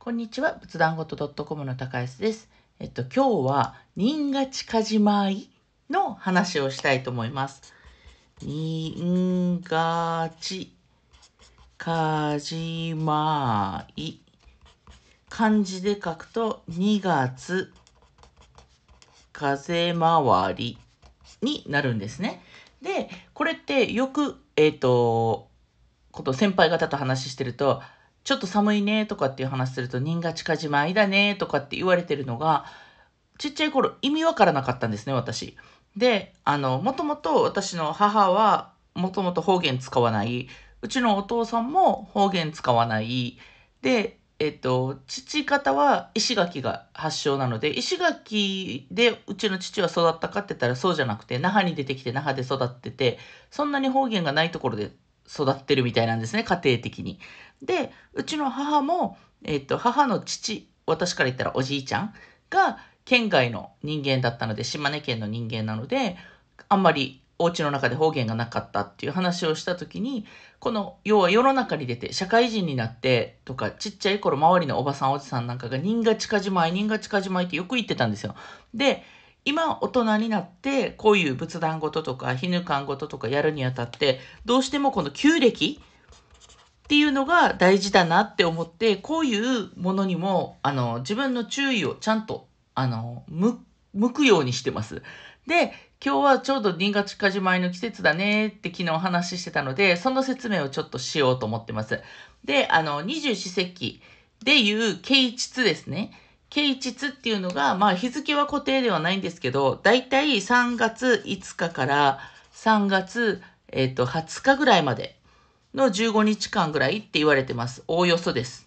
こんにちは、仏壇ごとドットコムの高安です。えっと、今日は、新勝かじまいの話をしたいと思います。新勝かじまい。漢字で書くと、2月、風回りになるんですね。で、これってよく、えっ、と、こと先輩方と話してると、ちょっと寒いねとかっていう話すると、新ヶ近島いだねとかって言われてるのが、ちっちゃい頃意味わからなかったんですね、私。で、あの、もともと私の母は、もともと方言使わない。うちのお父さんも方言使わない。で、えっと、父方は石垣が発祥なので、石垣でうちの父は育ったかって言ったらそうじゃなくて、那覇に出てきて那覇で育ってて、そんなに方言がないところで育ってるみたいなんですね、家庭的に。で、うちの母も、えっ、ー、と、母の父、私から言ったらおじいちゃんが県外の人間だったので、島根県の人間なので、あんまりお家の中で方言がなかったっていう話をした時にこの要は世の中に出て社会人になってとかちっちゃい頃周りのおばさんおじさんなんかが「人が近じまい人が近じまい」ってよく言ってたんですよ。で今大人になってこういう仏壇ごととか絹缶ごととかやるにあたってどうしてもこの旧暦っていうのが大事だなって思ってこういうものにもあの自分の注意をちゃんとあの向くようにしてます。で今日はちょうど新月かじまいの季節だねって昨日お話してたのでその説明をちょっとしようと思ってます。であの二十四節気でいう啓蟄ですね。啓蟄っていうのが、まあ日付は固定ではないんですけど、だいたい3月5日から3月、えー、と、20日ぐらいまでの15日間ぐらいって言われてます。おおよそです。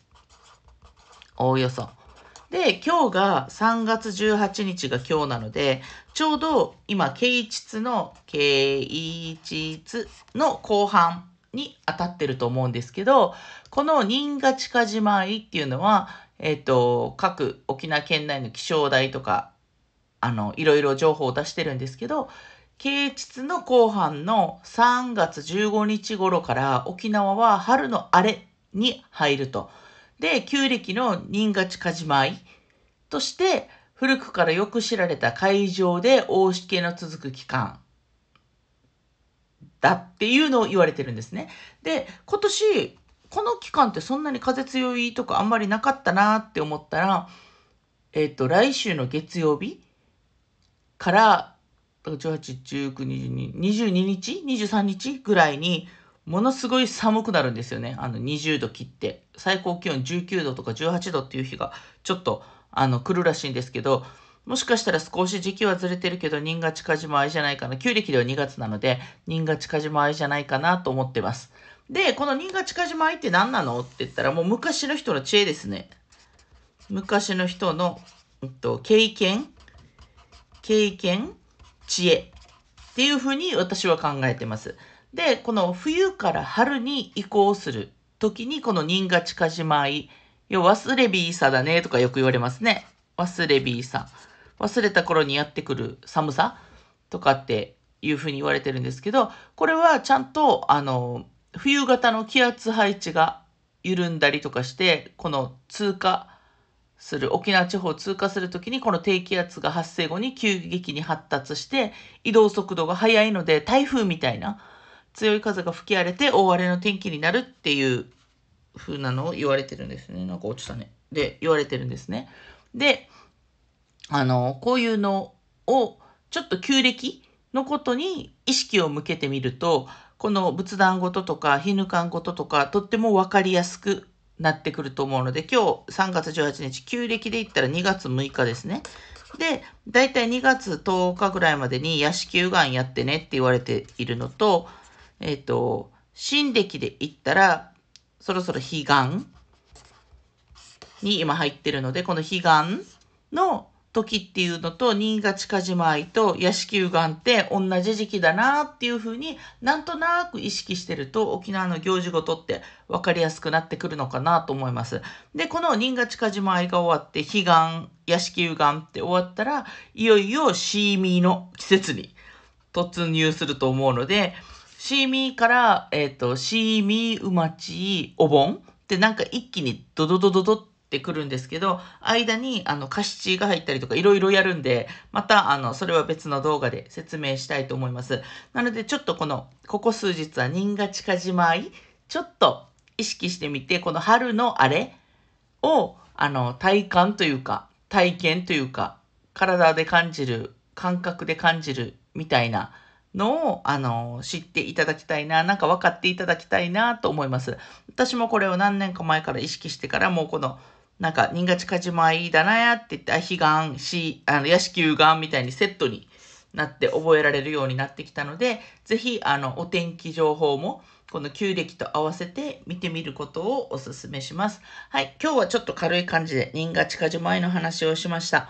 おおよそ。で、今日が3月18日が今日なので、ちょうど今、啓蟄の、啓蟄の後半に当たってると思うんですけど、この新賀近島いっていうのは、えっ、ー、と、各沖縄県内の気象台とか、あの、いろいろ情報を出してるんですけど、慶蟄の後半の3月15日頃から沖縄は春の荒れに入ると。で、旧暦の新賀近島いとして、古くからよく知られた海上で大しけの続く期間だっていうのを言われてるんですね。で、今年、この期間ってそんなに風強いとかあんまりなかったなって思ったら、えっ、ー、と、来週の月曜日から、18、19、22、22日 ?23 日ぐらいに、ものすごい寒くなるんですよね。あの、20度切って。最高気温19度とか18度っていう日が、ちょっと、あの、来るらしいんですけど、もしかしたら少し時期はずれてるけど、人が近島愛じゃないかな。旧暦では2月なので、人が近島愛じゃないかなと思ってます。で、この人が近島愛って何なのって言ったら、もう昔の人の知恵ですね。昔の人の、えっと、経験、経験、知恵っていうふうに私は考えてます。で、この冬から春に移行する時に、この人が近島愛、い。忘れびいさだねとかよく言われますね。忘れびいさ忘れた頃にやってくる寒さとかっていうふうに言われてるんですけど、これはちゃんと、あの、冬型の気圧配置が緩んだりとかして、この通過する、沖縄地方を通過するときに、この低気圧が発生後に急激に発達して、移動速度が速いので、台風みたいな強い風が吹き荒れて大荒れの天気になるっていう風なのを言われてるんですね。なんか落ちたね。で、言われてるんですね。で、あの、こういうのを、ちょっと旧暦のことに意識を向けてみると、この仏壇ごととか、ヒぬかんごととか、とっても分かりやすくなってくると思うので、今日3月18日、旧暦で言ったら2月6日ですね。で、だいたい2月10日ぐらいまでに屋敷がんやってねって言われているのと、えっ、ー、と、新暦で言ったら、そろそろ彼岸に今入ってるので、この彼岸の時っていうのと新潟近まいと屋敷が岸って同じ時期だなっていうふうになんとなく意識してると沖縄の行事ごとって分かりやすくなってくるのかなと思います。で、この新潟近まいが終わって悲願、屋敷が岸って終わったらいよいよシーミーの季節に突入すると思うのでシーミーから、えっ、ー、と、シーミーうまちお盆ってなんか一気にドドドドドっててくるんですけど、間にあのカ過失が入ったりとかいろいろやるんで、またあのそれは別の動画で説明したいと思います。なのでちょっとこの、ここ数日は人が近じまい、ちょっと意識してみて、この春のあれをあの体感というか、体験というか、体で感じる、感覚で感じるみたいな、のを、あの、知っていただきたいな、なんか分かっていただきたいなと思います。私もこれを何年か前から意識してから、もうこのなんか、新勝かじまいだなやって言って、あ、悲願、し、あの、屋敷がんみたいにセットになって覚えられるようになってきたので、ぜひ、あの、お天気情報も、この旧暦と合わせて見てみることをお勧めします。はい。今日はちょっと軽い感じで、新賀じまいの話をしました。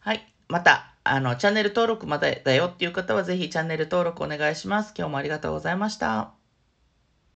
はい。また、あの、チャンネル登録まだだよっていう方は、ぜひチャンネル登録お願いします。今日もありがとうございました。